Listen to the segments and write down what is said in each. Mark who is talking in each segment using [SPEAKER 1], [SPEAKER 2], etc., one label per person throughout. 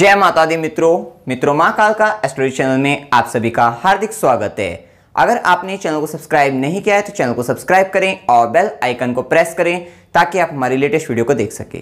[SPEAKER 1] जय माता दी मित्रों मित्रों माँ काल का एस्ट्रोलॉजी चैनल में आप सभी का हार्दिक स्वागत है अगर आपने चैनल को सब्सक्राइब नहीं किया है तो चैनल को सब्सक्राइब करें और बेल आइकन को प्रेस करें ताकि आप हमारी लेटेस्ट वीडियो को देख सकें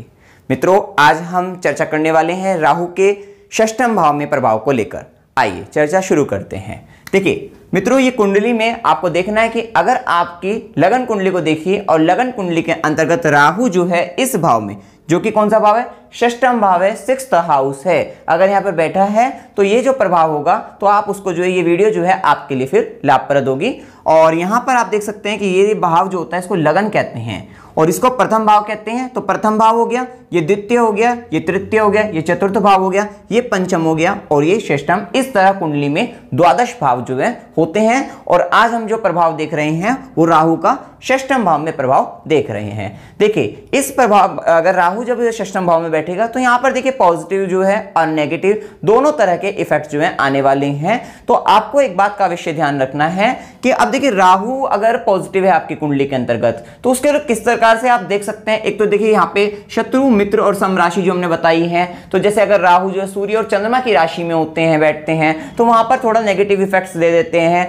[SPEAKER 1] मित्रों आज हम चर्चा करने वाले हैं राहु के षष्टम भाव में प्रभाव को लेकर आइए चर्चा शुरू करते हैं देखिए मित्रों ये कुंडली में आपको देखना है कि अगर आपकी लगन कुंडली को देखिए और लगन कुंडली के अंतर्गत राहु जो है इस भाव में जो कि कौन सा भाव है षष्टम भाव है सिक्स हाउस है अगर यहाँ पर बैठा है तो ये जो प्रभाव होगा तो आप उसको जो है ये वीडियो जो है आपके लिए फिर लाभप्रद होगी और यहाँ पर आप देख सकते हैं कि ये भाव जो होता है इसको लगन कहते हैं और इसको प्रथम भाव कहते हैं तो प्रथम भाव हो गया ये द्वितीय हो गया ये तृतीय हो गया ये चतुर्थ भाव हो गया ये पंचम हो गया और ये षष्टम इस तरह कुंडली में द्वादश भाव जो है होते हैं और आज हम जो प्रभाव देख रहे हैं वो राहु का षष्टम भाव में प्रभाव देख रहे हैं देखिए इस प्रभाव अगर राहु जब षष्टम भाव में बैठेगा तो यहां पर देखिए पॉजिटिव जो है और नेगेटिव दोनों तरह के इफेक्ट जो है आने वाले हैं तो आपको एक बात का विषय ध्यान रखना है कि अब देखिए राहु अगर पॉजिटिव है आपकी कुंडली के अंतर्गत तो उसके किस प्रकार से आप देख सकते हैं एक तो देखिए यहाँ पे शत्रु मित्र और समराशि जो हमने बताई है तो जैसे अगर राहु जो है सूर्य और चंद्रमा की राशि में होते हैं बैठते हैं तो वहां पर थोड़ा नेगेटिव इफेक्ट्स दे देते हैं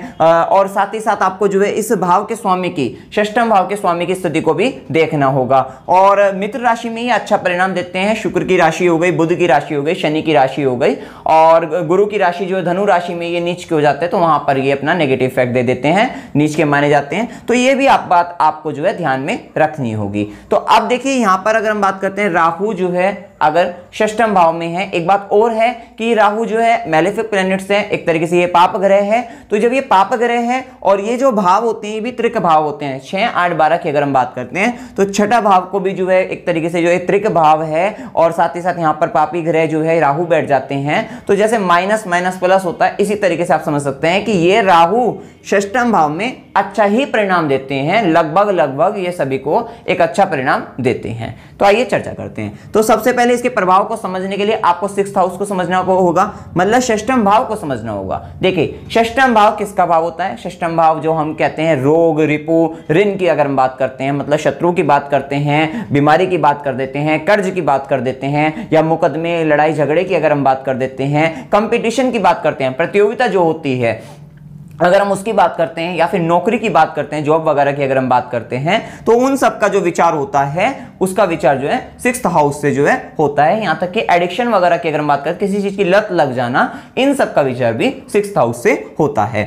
[SPEAKER 1] और साथ ही साथ आपको जो है इस भाव के स्वामी की ष्टम भाव के स्वामी की स्थिति को भी देखना होगा और मित्र राशि में ही अच्छा परिणाम देते हैं शुक्र की राशि हो गई बुध की राशि हो गई शनि की राशि हो गई और गुरु की राशि जो है धनु राशि में ये नीच के हो जाते हैं तो वहाँ पर ये अपना नेगेटिव इफेक्ट दे देते हैं नीच के माने जाते हैं तो ये भी आप बात आपको जो है ध्यान में रखनी होगी तो अब देखिए यहाँ पर अगर हम बात करते हैं राहु जो है अगर षष्टम भाव में है एक बात और है कि राहु जो है मेलेफिक प्लैनेट्स हैं एक तरीके से ये पाप ग्रह है तो जब ये पाप ग्रह है और ये जो भाव होते हैं ये भी त्रिक भाव होते हैं छः आठ बारह की अगर हम बात करते हैं तो छठा भाव को भी जो है एक तरीके से जो है त्रिक भाव है और साथ ही साथ यहाँ पर पापी ग्रह जो है राहु बैठ जाते हैं तो जैसे माइनस माइनस प्लस होता है इसी तरीके से आप समझ सकते हैं कि ये राहु षष्टम भाव में अच्छा ही परिणाम देते हैं लगभग लगभग ये सभी को एक अच्छा परिणाम देते हैं तो आइए चर्चा करते हैं तो सबसे पहले पहले इसके प्रभाव को समझने के लिए आपको सिक्स हाउस को समझना होगा मतलब षष्टम भाव को समझना होगा देखिए षष्टम भाव किसका भाव होता है षष्टम भाव जो हम कहते हैं रोग रिपो ऋण की अगर हम बात करते हैं मतलब शत्रु की बात करते हैं बीमारी की बात कर देते हैं कर्ज की बात कर देते हैं या मुकदमे लड़ाई झगड़े की अगर हम बात कर देते हैं कंपिटिशन की बात करते हैं प्रतियोगिता जो होती है अगर हम उसकी बात करते हैं या फिर नौकरी की बात करते हैं जॉब वगैरह की अगर हम बात करते हैं तो उन सब का जो विचार होता है उसका विचार जो है सिक्स हाउस से जो है होता है यहाँ तक कि एडिक्शन वगैरह की अगर हम बात करें किसी चीज़ की लत लग जाना इन सब का विचार भी सिक्स हाउस से होता है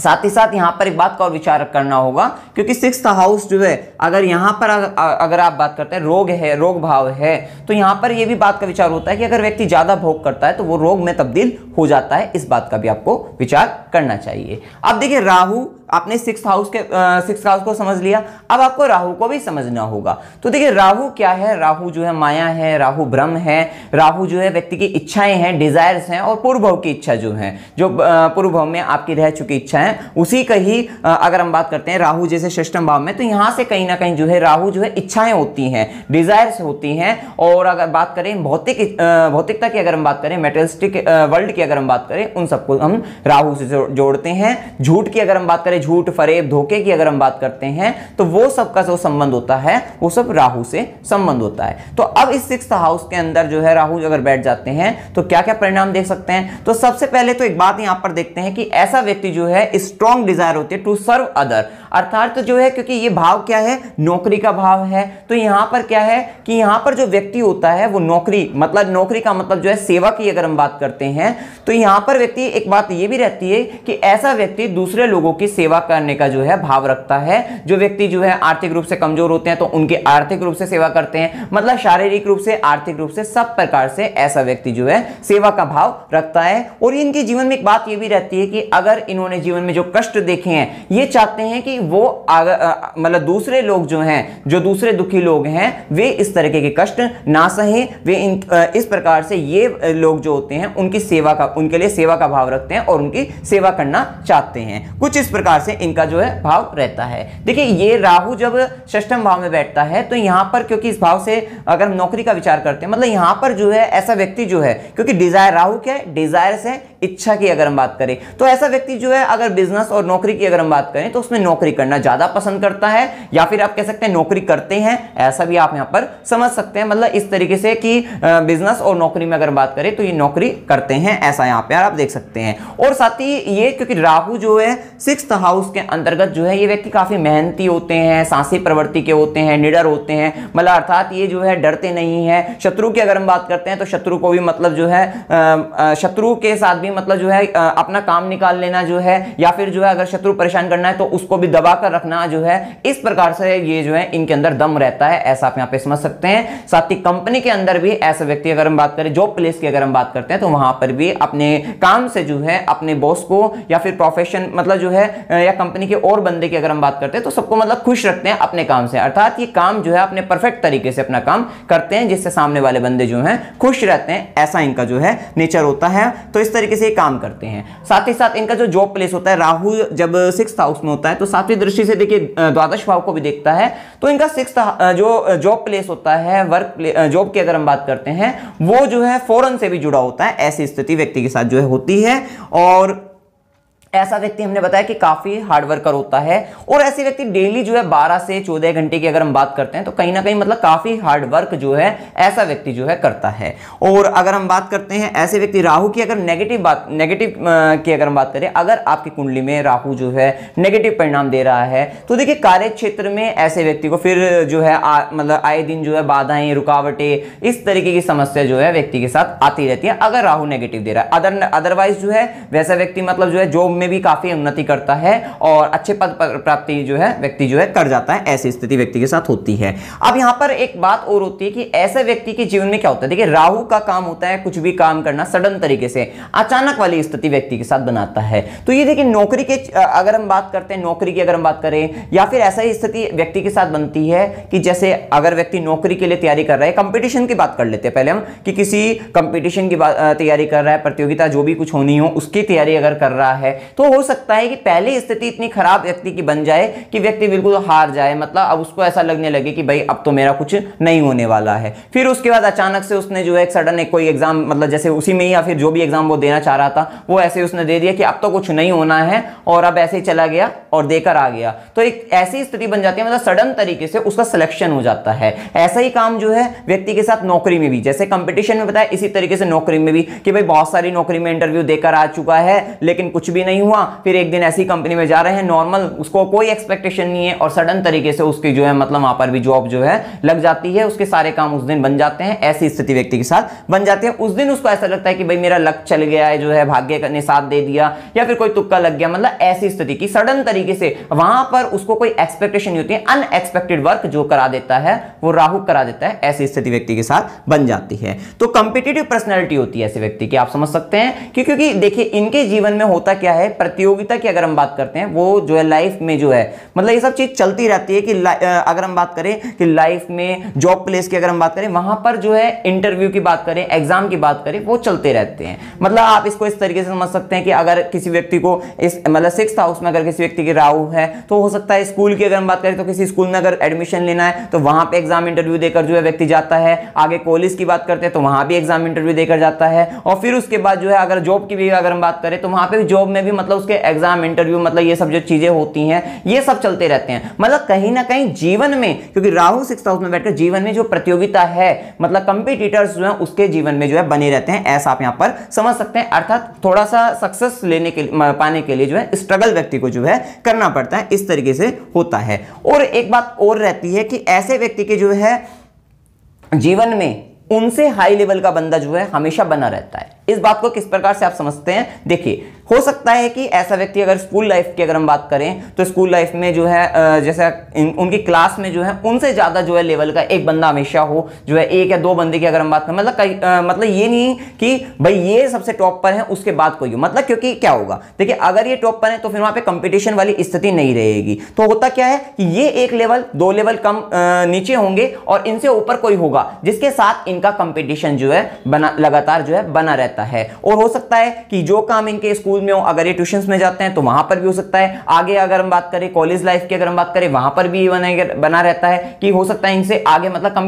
[SPEAKER 1] साथ ही साथ यहाँ पर एक बात का और विचार करना होगा क्योंकि सिक्स हाउस जो है अगर यहाँ पर अगर आप बात करते हैं रोग है रोग भाव है तो यहाँ पर यह भी बात का विचार होता है कि अगर व्यक्ति ज़्यादा भोग करता है तो वो रोग में तब्दील हो जाता है इस बात का भी आपको विचार करना चाहिए अब देखिए राहु आपने सिक्स हाउस के सिक्स हाउस को समझ लिया अब आपको राहु को भी समझना होगा तो देखिए राहु क्या है राहु जो है माया है राहु भ्रम है राहु जो है व्यक्ति की इच्छाएं हैं डिजायर्स हैं और पूर्व की इच्छा जो है जो पूर्व भाव में आपकी रह चुकी इच्छा है उसी का ही अगर हम बात करते हैं राहु जैसे सिस्टम भाव में तो यहाँ से कहीं ना कहीं जो है राहु जो है इच्छाएं होती हैं डिजायर्स होती हैं और अगर बात करें भौतिक भौतिकता की अगर हम बात करें मेटलिस्टिक वर्ल्ड की अगर हम बात करें उन सबको हम राहु से जोड़ते हैं झूठ की अगर हम बात करें झूठ फरेब धोखे की अगर हम बात करते हैं तो वो सबका जो संबंध होता है वो सब राहु से संबंध होता है तो अब इस सिक्स हाउस के अंदर जो है राहु अगर बैठ जाते हैं तो क्या क्या परिणाम देख सकते हैं तो सबसे पहले तो एक बात यहां पर देखते हैं कि ऐसा व्यक्ति जो है स्ट्रॉन्ग डिजायर होती है टू सर्व अदर अर्थात जो है क्योंकि ये भाव क्या है नौकरी का भाव है तो यहाँ पर क्या है कि यहाँ पर जो व्यक्ति होता है वो नौकरी मतलब नौकरी का मतलब जो है सेवा की अगर हम बात करते हैं तो यहाँ पर व्यक्ति एक बात ये भी रहती है कि ऐसा व्यक्ति दूसरे लोगों की सेवा करने का जो है भाव रखता है जो व्यक्ति जो है आर्थिक रूप से कमजोर होते हैं तो उनकी आर्थिक रूप से सेवा करते हैं मतलब शारीरिक रूप से आर्थिक रूप से सब प्रकार से ऐसा व्यक्ति जो है सेवा का भाव रखता है और इनके जीवन में एक बात यह भी रहती है कि अगर इन्होंने जीवन में जो कष्ट देखे हैं ये चाहते हैं कि वो मतलब दूसरे लोग जो हैं जो दूसरे दुखी लोग हैं वे इस तरीके के कष्ट ना सहें वे इन इस प्रकार से ये लोग जो होते हैं उनकी सेवा का उनके लिए सेवा का भाव रखते हैं और उनकी सेवा करना चाहते हैं कुछ इस प्रकार से इनका जो है भाव रहता है देखिए ये राहु जब षष्ठम भाव में बैठता है तो यहाँ पर क्योंकि इस भाव से अगर हम नौकरी का विचार करते हैं मतलब यहाँ पर जो है ऐसा व्यक्ति जो है क्योंकि डिजायर राहु क्या है डिजायर से इच्छा की अगर हम बात करें तो ऐसा व्यक्ति जो है अगर बिजनेस और नौकरी की अगर हम बात करें तो उसमें नौकरी नौकरी करना ज़्यादा पसंद करता है या फिर आप कह सकते हैं नौकरी करते हैं ऐसा भी आप यहां पर समझ सकते हैं मतलब इस तरीके से कि बिजनेस और नौकरी में अगर बात करें तो ये नौकरी करते हैं ऐसा यहां पर आप देख सकते हैं और साथ ही ये क्योंकि राहु जो है सिक्स हाउस के अंतर्गत जो है ये व्यक्ति काफ़ी मेहनती होते हैं सांसी प्रवृत्ति के होते हैं निडर होते हैं मतलब अर्थात ये जो है डरते नहीं है शत्रु की अगर हम बात करते हैं तो शत्रु को भी मतलब जो है शत्रु के साथ भी मतलब जो है अपना काम निकाल लेना जो है या फिर जो है अगर शत्रु परेशान करना है तो उसको भी दबाकर रखना जो है इस प्रकार से ये जो है इनके अंदर दम रहता है ऐसा आप यहाँ पे समझ सकते हैं साथ ही कंपनी के अंदर भी ऐसे व्यक्ति अगर हम बात करें जॉब प्लेस की अगर हम बात करते हैं तो वहां पर भी अपने काम से जो है अपने बॉस को या फिर प्रोफेशन मतलब जो है या कंपनी के और बंदे की अगर हम बात करते हैं तो सबको मतलब खुश रखते हैं अपने काम से अर्थात ये काम जो है अपने परफेक्ट तरीके से अपना काम करते हैं जिससे सामने वाले बंदे जो है खुश रहते हैं ऐसा इनका जो है नेचर होता है तो इस तरीके से ये काम करते हैं साथ ही साथ इनका जो जॉब प्लेस होता है राहु जब सिक्स हाउस में होता है तो साथ शास्त्रीय दृष्टि से देखिए द्वादश भाव को भी देखता है तो इनका सिक्स जो जॉब प्लेस होता है वर्क जॉब की अगर हम बात करते हैं वो जो है फॉरन से भी जुड़ा होता है ऐसी स्थिति व्यक्ति के साथ जो है होती है और ऐसा व्यक्ति हमने बताया कि काफ़ी हार्ड वर्कर होता है और ऐसे व्यक्ति डेली जो है 12 से 14 घंटे की अगर हम बात करते हैं तो कहीं ना कहीं मतलब काफ़ी हार्ड वर्क जो है ऐसा व्यक्ति जो है करता है और अगर हम बात करते हैं ऐसे व्यक्ति राहु की अगर नेगेटिव बात नेगेटिव की अगर हम बात करें अगर आपकी कुंडली में राहु जो है नेगेटिव परिणाम दे रहा है तो देखिये कार्य क्षेत्र में ऐसे व्यक्ति को फिर जो है मतलब आए दिन जो है बाधाएं रुकावटें इस तरीके की समस्या जो है व्यक्ति के साथ आती रहती है अगर राहू नेगेटिव दे रहा है अदर अदरवाइज जो है वैसा व्यक्ति मतलब जो है जॉब में भी काफ़ी उन्नति करता है और अच्छे पद प्राप्ति जो है व्यक्ति जो है कर जाता है ऐसी स्थिति व्यक्ति के साथ होती है अब यहां पर एक बात और होती है कि ऐसे व्यक्ति के जीवन में क्या होता है देखिए राहु का काम होता है कुछ भी काम करना सडन तरीके से अचानक वाली स्थिति व्यक्ति के साथ बनाता है तो ये देखिए नौकरी के अगर हम बात करते हैं नौकरी की अगर हम बात करें या फिर ऐसा ही स्थिति व्यक्ति के साथ बनती है कि जैसे अगर व्यक्ति नौकरी के लिए तैयारी कर रहा है कंपटीशन की बात कर लेते हैं पहले हम कि किसी कंपटीशन की तैयारी कर रहा है प्रतियोगिता जो भी कुछ होनी हो उसकी तैयारी अगर कर रहा है तो हो सकता है कि पहले स्थिति इतनी खराब व्यक्ति की बन जाए कि व्यक्ति बिल्कुल हार जाए मतलब अब उसको ऐसा लगने लगे कि भाई अब तो मेरा कुछ नहीं होने वाला है फिर उसके बाद अचानक से उसने जो है एक सडन कोई एग्जाम मतलब जैसे उसी में या फिर जो भी एग्जाम वो देना चाह रहा था वो ऐसे उसने दे दिया कि अब तो कुछ नहीं होना है और अब ऐसे ही चला गया और देकर आ गया तो एक ऐसी स्थिति बन जाती है मतलब सडन तरीके से उसका सिलेक्शन हो जाता है ऐसा ही काम जो है व्यक्ति के साथ नौकरी में भी जैसे कंपटीशन में बताया इसी तरीके से नौकरी में भी कि भाई बहुत सारी नौकरी में इंटरव्यू देकर आ चुका है लेकिन कुछ भी नहीं नहीं हुआ फिर एक दिन ऐसी कंपनी में जा रहे हैं नॉर्मल उसको कोई एक्सपेक्टेशन नहीं है और सडन तरीके से उसकी जो है मतलब वहां पर भी जॉब जो है लग जाती है उसके सारे काम उस दिन बन जाते हैं ऐसी स्थिति व्यक्ति के साथ बन जाती है उस दिन उसको ऐसा लगता है कि भाई मेरा लक चल गया है जो है भाग्य ने साथ दे दिया या फिर कोई तुक्का लग गया मतलब ऐसी स्थिति की सडन तरीके से वहां पर उसको कोई एक्सपेक्टेशन नहीं होती है अनएक्सपेक्टेड वर्क जो करा देता है वो राहु करा देता है ऐसी स्थिति व्यक्ति के साथ बन जाती है तो कंपिटेटिव पर्सनैलिटी होती है ऐसे व्यक्ति की आप समझ सकते हैं क्योंकि देखिए इनके जीवन में होता क्या है प्रतियोगिता की अगर हम बात करते हैं वो जो है लाइफ में जो है मतलब ये सब चीज़ चलती रहती है कि अगर हम बात करें कि लाइफ में जॉब प्लेस की अगर हम बात करें वहां पर जो है इंटरव्यू की बात करें एग्जाम की बात करें वो चलते रहते हैं मतलब आप इसको इस तरीके से समझ सकते हैं कि अगर किसी व्यक्ति को इस मतलब सिक्स हाउस में अगर किसी व्यक्ति की राहु है तो हो सकता है स्कूल की अगर हम बात करें तो किसी स्कूल में अगर एडमिशन लेना है तो वहां पर एग्जाम इंटरव्यू देकर जो है व्यक्ति जाता है आगे कॉलेज की बात करते हैं तो वहां भी एग्जाम इंटरव्यू देकर जाता है और फिर उसके बाद जो है अगर जॉब की भी अगर हम बात करें तो वहां पर जॉब में भी मतलब उसके एग्जाम इंटरव्यू मतलब ये सब जो चीज़ें होती हैं ये सब चलते रहते हैं मतलब कहीं ना कहीं जीवन में क्योंकि राहु सिक्स हाउस में बैठकर जीवन में जो प्रतियोगिता है मतलब कंपिटिटर्स जो है उसके जीवन में जो है बने रहते हैं ऐसा आप यहाँ पर समझ सकते हैं अर्थात थोड़ा सा सक्सेस लेने के पाने के लिए जो है स्ट्रगल व्यक्ति को जो है करना पड़ता है इस तरीके से होता है और एक बात और रहती है कि ऐसे व्यक्ति के जो है जीवन में उनसे हाई लेवल का बंदा जो है हमेशा बना रहता है इस बात को किस प्रकार से आप समझते हैं देखिए हो सकता है कि ऐसा व्यक्ति अगर स्कूल लाइफ की अगर हम बात करें तो स्कूल लाइफ में जो है जैसे उनकी क्लास में जो है उनसे ज़्यादा जो है लेवल का एक बंदा हमेशा हो जो है एक या दो बंदे की अगर हम बात करें मतलब मतलब ये नहीं कि भाई ये सबसे टॉप पर है उसके बाद कोई हो मतलब क्योंकि क्या होगा देखिए अगर ये टॉप पर है तो फिर वहां पर कंपिटिशन वाली स्थिति नहीं रहेगी तो होता क्या है कि ये एक लेवल दो लेवल कम नीचे होंगे और इनसे ऊपर कोई होगा जिसके साथ इनका कंपिटिशन जो है बना लगातार जो है बना रहता है और हो सकता है कि जो काम इनके स्कूल स्कूल में हो अगर ये ट्यूशन में जाते हैं तो वहां पर भी हो सकता है आगे अगर हम बात करें कॉलेज लाइफ की अगर हम बात करें वहां पर भी बना रहता है कि हो सकता है इनसे आगे मतलब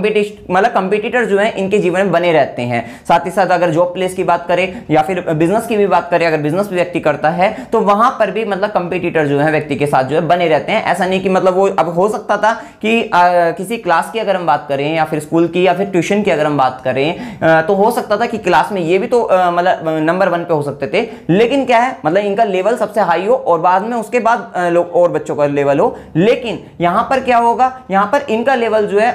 [SPEAKER 1] मतलब कंपिटिटर जो है इनके जीवन में बने रहते हैं साथ ही साथ अगर जॉब प्लेस की बात करें या फिर बिजनेस की भी बात करें अगर बिजनेस व्यक्ति करता है तो वहां पर भी मतलब कंपिटिटर जो है व्यक्ति के साथ जो है बने रहते हैं ऐसा नहीं कि मतलब वो अब हो सकता था कि आ, किसी क्लास की अगर हम बात करें या फिर स्कूल की या फिर ट्यूशन की अगर हम बात करें तो हो सकता था कि क्लास में ये भी तो मतलब नंबर वन पे हो सकते थे लेकिन क्या है मतलब इनका लेवल सबसे हाई हो और बाद में उसके बाद और बच्चों का लेवल हो लेकिन यहां पर क्या होगा यहां पर इनका लेवल जो है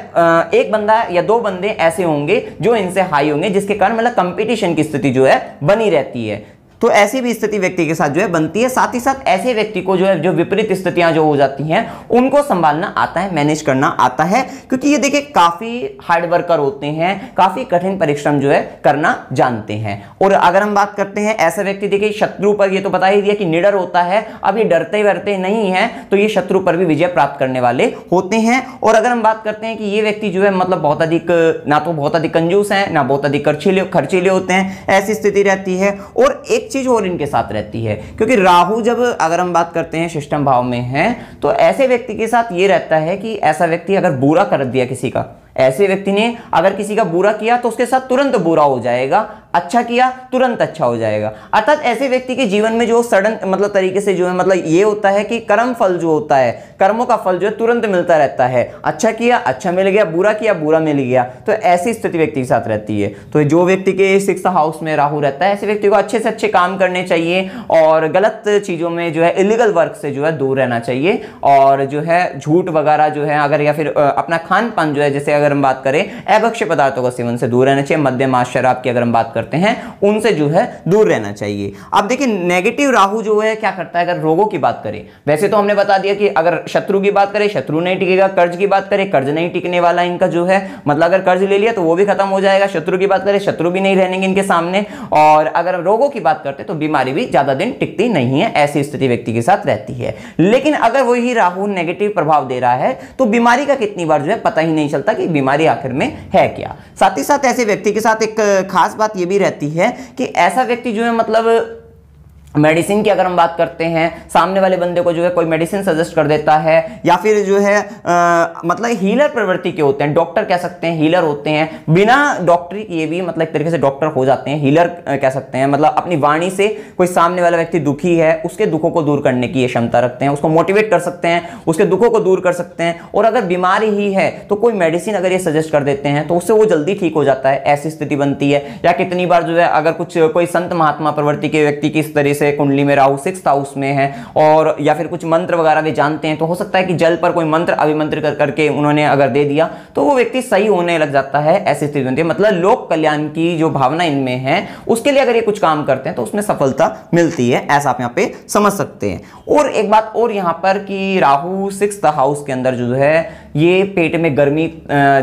[SPEAKER 1] एक बंदा या दो बंदे ऐसे होंगे जो इनसे हाई होंगे जिसके कारण मतलब कंपटीशन की स्थिति जो है बनी रहती है तो ऐसी भी स्थिति व्यक्ति के साथ जो है बनती है साथ ही साथ ऐसे व्यक्ति को जो है जो विपरीत स्थितियां जो हो जाती हैं उनको संभालना आता है मैनेज करना आता है क्योंकि ये देखिए काफ़ी हार्ड वर्कर होते हैं काफ़ी कठिन परिश्रम जो है करना जानते हैं और अगर हम बात करते हैं ऐसा व्यक्ति देखिए शत्रु पर ये तो बता ही दिया कि निडर होता है अब ये डरते वरते नहीं है तो ये शत्रु पर भी विजय प्राप्त करने वाले होते हैं और अगर हम बात करते हैं कि ये व्यक्ति जो है मतलब बहुत अधिक ना तो बहुत अधिक कंजूस है ना बहुत अधिक खर्चीले होते हैं ऐसी स्थिति रहती है और एक चीज़ और इनके साथ रहती है क्योंकि राहु जब अगर हम बात करते हैं शिष्टम भाव में है तो ऐसे व्यक्ति के साथ ये रहता है कि ऐसा व्यक्ति अगर बुरा कर दिया किसी का ऐसे व्यक्ति ने अगर किसी का बुरा किया तो उसके साथ तुरंत बुरा हो जाएगा अच्छा किया तुरंत अच्छा हो जाएगा अर्थात ऐसे व्यक्ति के जीवन में जो सडन मतलब तरीके से जो है मतलब ये होता है कि कर्म फल जो होता है कर्मों का फल जो है तुरंत मिलता रहता है अच्छा किया अच्छा मिल गया बुरा किया बुरा मिल गया तो ऐसी स्थिति व्यक्ति के साथ रहती है तो जो व्यक्ति के सिक्स हाउस में राहू रहता है ऐसे व्यक्ति को अच्छे से अच्छे काम करने चाहिए और गलत चीज़ों में जो है इलीगल वर्क से जो है दूर रहना चाहिए और जो है झूठ वगैरह जो है अगर या फिर अपना खान जो है जैसे अगर हम बात करें अभक्ष्य पदार्थों का सेवन से दूर रहना चाहिए मध्यम आश शराब की अगर हम बात करते करते हैं उनसे जो है दूर रहना चाहिए अब देखिए नेगेटिव राहु जो है क्या करता है अगर रोगों की बात करें वैसे तो हमने बता दिया कि अगर शत्रु की बात करें शत्रु नहीं टिकेगा कर्ज की बात करें कर्ज नहीं टिकने वाला इनका जो है मतलब अगर कर्ज ले लिया तो वो भी खत्म हो जाएगा शत्रु की बात करें शत्रु भी नहीं रहेंगे इनके सामने और अगर रोगों की बात करते तो बीमारी भी ज़्यादा दिन टिकती नहीं है ऐसी स्थिति व्यक्ति के साथ रहती है लेकिन अगर वही राहु नेगेटिव प्रभाव दे रहा है तो बीमारी का कितनी बार जो है पता ही नहीं चलता कि बीमारी आखिर में है क्या साथ ही साथ ऐसे व्यक्ति के साथ एक खास बात यह भी रहती है कि ऐसा व्यक्ति जो है मतलब मेडिसिन की अगर हम बात करते हैं सामने वाले बंदे को जो है कोई मेडिसिन सजेस्ट कर देता है या फिर जो है आ, मतलब हीलर प्रवृत्ति के होते हैं डॉक्टर कह सकते हैं हीलर होते हैं बिना डॉक्टरी किए भी मतलब एक तरीके से डॉक्टर हो जाते हैं हीलर कह सकते हैं मतलब अपनी वाणी से कोई सामने वाला व्यक्ति दुखी है उसके दुखों को दूर करने की ये क्षमता रखते हैं उसको मोटिवेट कर सकते हैं उसके दुखों को दूर कर सकते हैं और अगर बीमारी ही है तो कोई मेडिसिन अगर ये सजेस्ट कर देते हैं तो उससे वो जल्दी ठीक हो जाता है ऐसी स्थिति बनती है या कितनी बार जो है अगर कुछ कोई संत महात्मा प्रवृत्ति के व्यक्ति की इस तरह से है कुंडली में राहु सिक्स हाउस में है और या फिर कुछ मंत्र वगैरह वे जानते हैं तो हो सकता है कि जल पर कोई मंत्र अभिमंत्र कर करके उन्होंने अगर दे दिया तो वो व्यक्ति सही होने लग जाता है ऐसी स्थिति बनती है मतलब लोक कल्याण की जो भावना इनमें है उसके लिए अगर ये कुछ काम करते हैं तो उसमें सफलता मिलती है ऐसा आप यहाँ पे समझ सकते हैं और एक बात और यहाँ पर कि राहु सिक्स हाउस के अंदर जो है ये पेट में गर्मी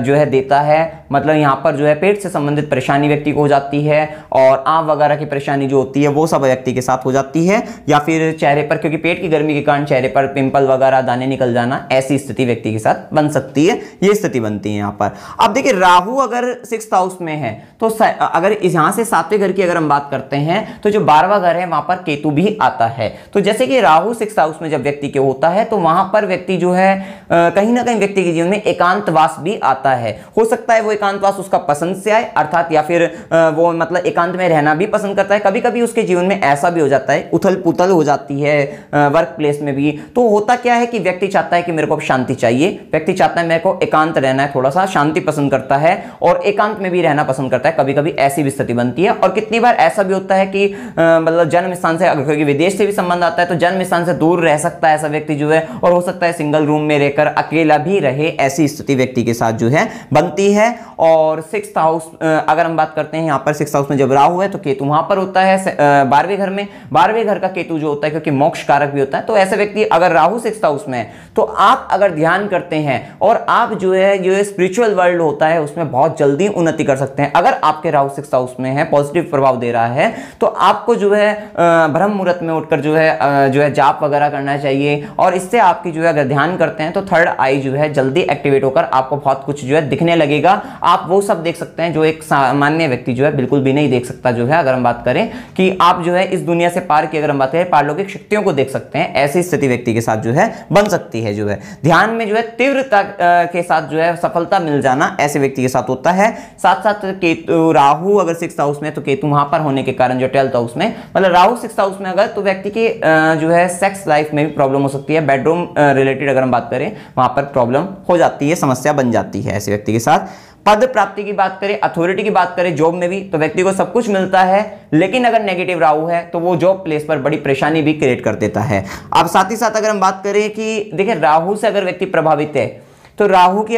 [SPEAKER 1] जो है देता है मतलब यहाँ पर जो है पेट से संबंधित परेशानी व्यक्ति को हो जाती है और आँव वगैरह की परेशानी जो होती है वो सब व्यक्ति के साथ हो जाती है या फिर चेहरे पर क्योंकि पेट की गर्मी के कारण चेहरे पर पिंपल वगैरह दाने निकल जाना ऐसी स्थिति व्यक्ति के साथ बन सकती है ये स्थिति बनती है यहाँ पर अब देखिए राहु अगर सिक्स हाउस में है तो अगर यहाँ से सातवें घर की अगर हम बात करते हैं तो जो बारहवा घर है वहाँ पर केतु भी आता है तो जैसे कि राहु सिक्स हाउस में जब व्यक्ति के होता है तो वहाँ पर व्यक्ति जो है कहीं ना कहीं व्यक्ति के जीवन में एकांतवास भी आता है हो सकता है वो एकांतवास उसका पसंद से आए अर्थात या फिर वो मतलब एकांत में रहना भी पसंद करता है कभी कभी उसके जीवन में ऐसा भी हो जाता है उथल पुथल हो जाती है वर्क प्लेस में भी तो होता क्या है कि व्यक्ति चाहता है कि मेरे को अब शांति चाहिए व्यक्ति चाहता है मेरे को एकांत रहना है थोड़ा सा शांति पसंद करता है और एकांत में भी रहना पसंद करता है कभी कभी ऐसी भी स्थिति बनती है और कितनी बार ऐसा भी होता है कि मतलब जन्म स्थान से अगर क्योंकि विदेश से भी संबंध आता है तो जन्म स्थान से दूर रह सकता है ऐसा व्यक्ति जो है और हो सकता है सिंगल रूम में रहकर अकेला भी रहे ऐसी स्थिति व्यक्ति के साथ जो है बनती है और सिक्स हाउस अगर हम बात करते हैं यहाँ पर सिक्स हाउस में जब राहु है तो केतु वहाँ पर होता है बारहवें घर में बारहवें घर का केतु जो होता है क्योंकि मोक्ष कारक भी होता है तो ऐसे व्यक्ति अगर राहु सिक्स हाउस में है तो आप अगर ध्यान करते हैं और आप जो है जो स्पिरिचुअल वर्ल्ड होता है उसमें बहुत जल्दी उन्नति कर सकते हैं अगर आपके राहु सिक्स हाउस में है पॉजिटिव प्रभाव दे रहा है तो आपको जो है ब्रह्म मुहूर्त में उठकर जो है जो है जाप वगैरह करना चाहिए और इससे आपकी जो है अगर ध्यान करते हैं तो थर्ड आई जो है जल्दी एक्टिवेट होकर आपको बहुत कुछ जो है दिखने लगेगा आप वो सब देख सकते हैं जो एक सामान्य व्यक्ति जो है बिल्कुल भी नहीं देख सकता जो है अगर हम बात करें कि आप जो है इस दुनिया से पार की अगर हम बात करें पारलौकिक शक्तियों को देख सकते हैं ऐसी स्थिति व्यक्ति के साथ जो है बन सकती है जो है ध्यान में जो है तीव्रता के साथ जो है सफलता मिल जाना ऐसे व्यक्ति के साथ होता है साथ साथ केतु राहु अगर सिक्स हाउस में तो केतु वहां पर होने के कारण जो ट्वेल्थ हाउस में मतलब राहु सिक्स हाउस में अगर तो व्यक्ति की जो है सेक्स लाइफ में भी प्रॉब्लम हो सकती है बेडरूम रिलेटेड अगर हम बात करें वहां पर प्रॉब्लम हो जाती है समस्या बन जाती है ऐसे व्यक्ति के साथ पद प्राप्ति की बात करें अथॉरिटी की बात करें जॉब में भी तो व्यक्ति को सब कुछ मिलता है लेकिन अगर नेगेटिव राहु है तो वो जॉब प्लेस पर बड़ी परेशानी भी क्रिएट कर देता है अब साथ ही साथ अगर हम बात करें कि देखिए राहु से अगर व्यक्ति प्रभावित है तो राहु की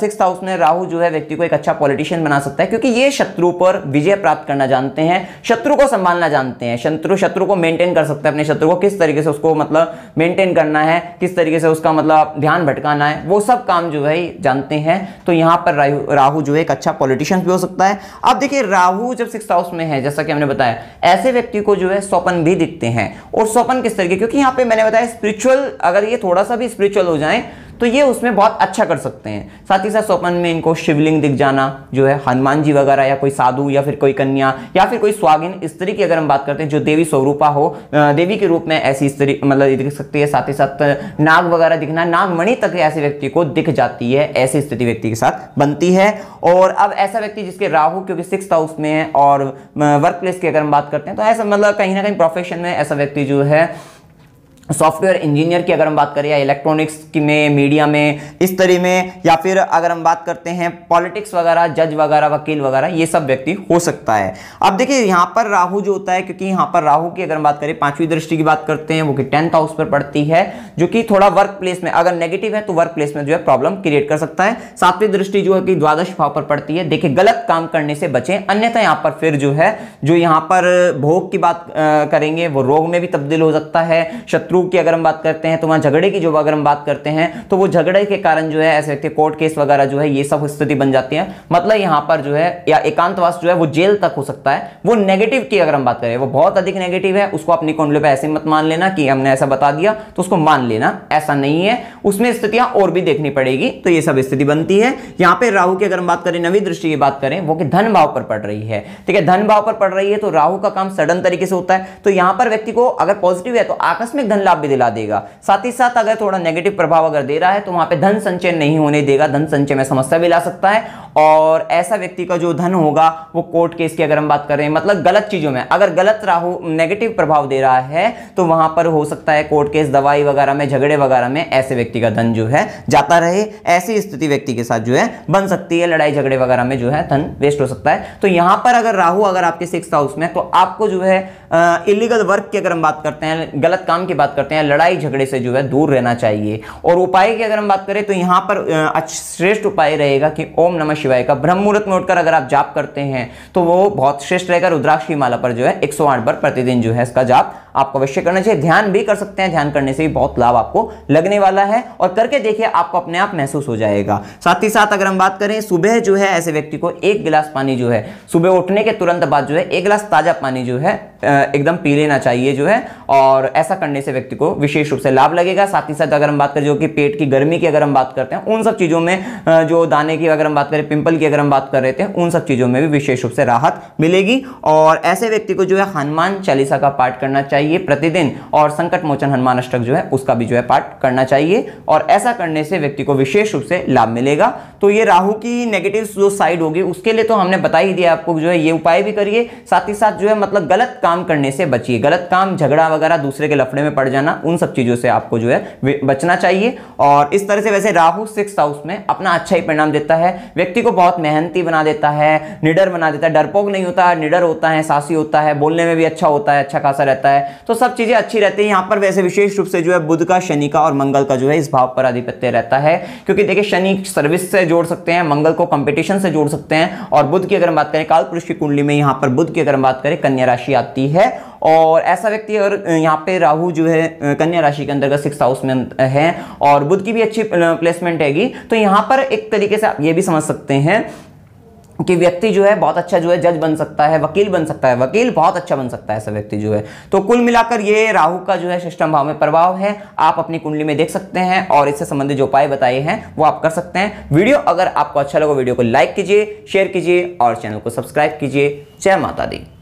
[SPEAKER 1] सिक्स हाउस में राहु जो है व्यक्ति को एक अच्छा पॉलिटिशियन बना सकता है क्योंकि ये शत्रु पर विजय प्राप्त करना जानते हैं शत्रु को संभालना जानते हैं शत्रु शत्रु को मेंटेन कर सकते हैं अपने शत्रु को किस तरीके से उसको मतलब मेंटेन करना है किस तरीके से उसका मतलब ध्यान भटकाना है वो सब काम जो है जानते हैं तो यहाँ पर राहु जो है एक अच्छा पॉलिटिशियन भी हो सकता है अब देखिए राहु जब सिक्स हाउस में है जैसा कि हमने बताया ऐसे व्यक्ति को जो है स्वपन भी दिखते हैं और स्वपन किस तरीके क्योंकि यहाँ पे मैंने बताया स्पिरिचुअल अगर ये थोड़ा सा भी स्पिरिचुअल हो जाए तो ये उसमें बहुत अच्छा कर सकते हैं साथ ही साथ स्वप्न में इनको शिवलिंग दिख जाना जो है हनुमान जी वगैरह या कोई साधु या फिर कोई कन्या या फिर कोई स्वागिन स्त्री की अगर हम बात करते हैं जो देवी स्वरूपा हो देवी के रूप में ऐसी स्त्री मतलब दिख सकती है साथ ही साथ नाग वगैरह दिखना नागमणि तक ऐसे व्यक्ति को दिख जाती है ऐसी स्थिति व्यक्ति के साथ बनती है और अब ऐसा व्यक्ति जिसके राहु क्योंकि सिक्स हाउस में है और वर्क प्लेस की अगर हम बात करते हैं तो ऐसा मतलब कहीं ना कहीं प्रोफेशन में ऐसा व्यक्ति जो है सॉफ्टवेयर इंजीनियर की अगर हम बात करें या इलेक्ट्रॉनिक्स की में मीडिया में इस तरह में या फिर अगर हम बात करते हैं पॉलिटिक्स वगैरह जज वगैरह वकील वगैरह ये सब व्यक्ति हो सकता है अब देखिए यहाँ पर राहु जो होता है क्योंकि यहाँ पर राहु की अगर हम बात करें पांचवी दृष्टि की बात करते हैं वो कि टेंथ हाउस पर पड़ती है जो कि थोड़ा वर्क प्लेस में अगर नेगेटिव है तो वर्क प्लेस में जो है प्रॉब्लम क्रिएट कर सकता है सातवीं दृष्टि जो है कि द्वादश भाव पर पड़ती है देखिए गलत काम करने से बचें अन्यथा यहाँ पर फिर जो है जो यहाँ पर भोग की बात करेंगे वो रोग में भी तब्दील हो सकता है शत्रु प्रूफ की अगर हम बात करते हैं तो वहाँ झगड़े की जो अगर हम बात करते हैं तो वो झगड़े के कारण जो है ऐसे व्यक्ति कोर्ट केस वगैरह जो है ये सब स्थिति बन जाती है मतलब यहाँ पर जो है या एकांतवास जो है वो जेल तक हो सकता है वो नेगेटिव की अगर हम बात करें वो बहुत अधिक नेगेटिव है उसको अपनी कुंडली पर ऐसे मत मान लेना कि हमने ऐसा बता दिया तो उसको मान लेना ऐसा नहीं है उसमें स्थितियां और भी देखनी पड़ेगी तो ये सब स्थिति बनती है यहाँ पर राहू की अगर हम बात करें नवी दृष्टि की बात करें वो कि धन भाव पर पड़ रही है ठीक है धन भाव पर पड़ रही है तो राहू का काम सडन तरीके से होता है तो यहाँ पर व्यक्ति को अगर पॉजिटिव है तो आकस्मिक धन लाभ भी दिला देगा साथ ही साथ अगर थोड़ा नेगेटिव प्रभाव अगर दे रहा है तो वहां पे धन संचय नहीं होने देगा धन संचय में समस्या भी ला सकता है और ऐसा व्यक्ति का जो धन होगा वो कोर्ट केस की अगर हम बात करें मतलब गलत चीज़ों में अगर गलत राहु नेगेटिव प्रभाव दे रहा है तो वहाँ पर हो सकता है कोर्ट केस दवाई वगैरह में झगड़े वगैरह में ऐसे व्यक्ति का धन जो है जाता रहे ऐसी स्थिति व्यक्ति के साथ जो है बन सकती है लड़ाई झगड़े वगैरह में जो है धन वेस्ट हो सकता है तो यहाँ पर अगर राहू अगर आपके सिक्स हाउस में तो आपको जो है इलीगल वर्क की अगर हम बात करते हैं गलत काम की बात करते हैं लड़ाई झगड़े से जो है दूर रहना चाहिए और उपाय की अगर हम बात करें तो यहाँ पर श्रेष्ठ उपाय रहेगा कि ओम नमः शिवाय का ब्रह्म मुहूर्त में उठकर अगर आप जाप करते हैं तो वो बहुत श्रेष्ठ रहेगा रुद्राक्ष की माला पर जो है एक बार प्रतिदिन जो है इसका जाप आपको अवश्य करना चाहिए ध्यान भी कर सकते हैं ध्यान करने से भी बहुत लाभ आपको लगने वाला है और करके देखिए आपको अपने आप महसूस हो जाएगा साथ ही साथ अगर हम बात करें सुबह जो है ऐसे व्यक्ति को एक गिलास पानी जो है सुबह उठने के तुरंत बाद जो है एक गिलास ताज़ा पानी जो है एकदम पी लेना चाहिए जो है और ऐसा करने से व्यक्ति को विशेष रूप से लाभ लगेगा साथ ही साथ अगर हम बात करें जो कि पेट की गर्मी की अगर हम बात करते हैं उन सब चीज़ों में जो दाने की अगर हम बात करें पिंपल की अगर हम बात कर रहे थे उन सब चीज़ों में भी विशेष रूप से राहत मिलेगी और ऐसे व्यक्ति को जो है हनुमान चालीसा का पाठ करना चाहिए चाहिए प्रतिदिन और संकट मोचन हनुमान अष्टक जो है उसका भी जो है पाठ करना चाहिए और ऐसा करने से व्यक्ति को विशेष रूप से लाभ मिलेगा तो ये राहु की नेगेटिव जो साइड होगी उसके लिए तो हमने बता ही दिया आपको जो है ये उपाय भी करिए साथ ही साथ जो है मतलब गलत काम करने से बचिए गलत काम झगड़ा वगैरह दूसरे के लफड़े में पड़ जाना उन सब चीज़ों से आपको जो है बचना चाहिए और इस तरह से वैसे राहु सिक्स हाउस में अपना अच्छा ही परिणाम देता है व्यक्ति को बहुत मेहनती बना देता है निडर बना देता है डरपोक नहीं होता निडर होता है सासी होता है बोलने में भी अच्छा होता है अच्छा खासा रहता है तो सब चीज़ें अच्छी रहती है यहाँ पर वैसे विशेष रूप से जो है बुध का शनि का और मंगल का जो है इस भाव पर आधिपत्य रहता है क्योंकि देखिए शनि सर्विस से जोड़ सकते हैं मंगल को कंपटीशन से जोड़ सकते हैं और बुद्ध की अगर हम बात करें काल पुरुष की कुंडली में यहाँ पर बुद्ध की अगर हम बात करें कन्या राशि आती है और ऐसा व्यक्ति अगर यहाँ पे राहु जो है कन्या राशि के अंतर्गत सिक्स हाउस में है और बुद्ध की भी अच्छी प्लेसमेंट हैगी तो यहाँ पर एक तरीके से आप ये भी समझ सकते हैं कि व्यक्ति जो है बहुत अच्छा जो है जज बन सकता है वकील बन सकता है वकील बहुत अच्छा बन सकता है ऐसा व्यक्ति जो है तो कुल मिलाकर ये राहु का जो है शिष्टम भाव में प्रभाव है आप अपनी कुंडली में देख सकते हैं और इससे संबंधित जो उपाय बताए हैं वो आप कर सकते हैं वीडियो अगर आपको अच्छा लगा वीडियो को लाइक कीजिए शेयर कीजिए और चैनल को सब्सक्राइब कीजिए जय माता दी